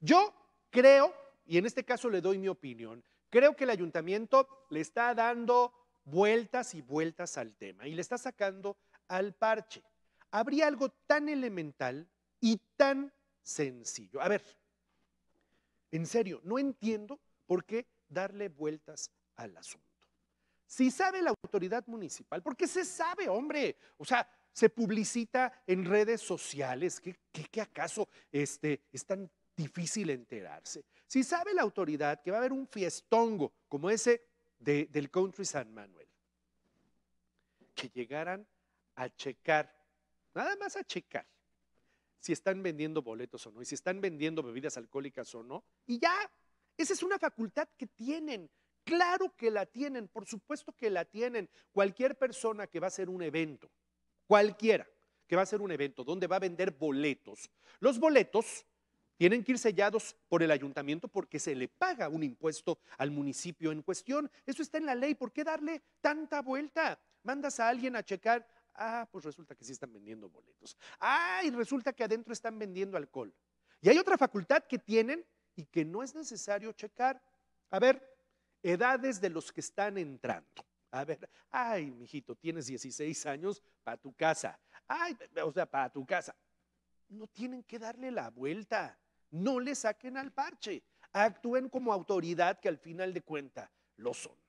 Yo creo, y en este caso le doy mi opinión, creo que el ayuntamiento le está dando vueltas y vueltas al tema y le está sacando al parche. Habría algo tan elemental y tan sencillo. A ver, en serio, no entiendo por qué darle vueltas al asunto. Si sabe la autoridad municipal, porque se sabe, hombre, o sea, se publicita en redes sociales, ¿qué, acaso este, están difícil enterarse. Si sabe la autoridad que va a haber un fiestongo como ese del Country San Manuel, que llegaran a checar, nada más a checar, si están vendiendo boletos o no, y si están vendiendo bebidas alcohólicas o no, y ya, esa es una facultad que tienen. Claro que la tienen, por supuesto que la tienen. Cualquier persona que va a hacer un evento, cualquiera que va a hacer un evento donde va a vender boletos, los boletos tienen que ir sellados por el ayuntamiento porque se le paga un impuesto al municipio en cuestión. Eso está en la ley. ¿Por qué darle tanta vuelta? Mandas a alguien a checar. Ah, pues resulta que sí están vendiendo boletos. Ah, y resulta que adentro están vendiendo alcohol. Y hay otra facultad que tienen y que no es necesario checar. A ver, edades de los que están entrando. A ver, ay, mijito, tienes 16 años para tu casa. Ay, o sea, para tu casa. No tienen que darle la vuelta no le saquen al parche, actúen como autoridad que al final de cuenta lo son.